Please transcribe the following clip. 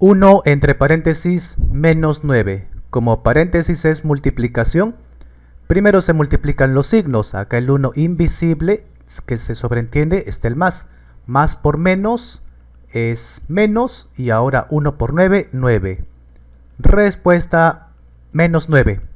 1 entre paréntesis menos 9. Como paréntesis es multiplicación, primero se multiplican los signos. Acá el 1 invisible, que se sobreentiende, está el más. Más por menos es menos y ahora 1 por 9, 9. Respuesta menos 9.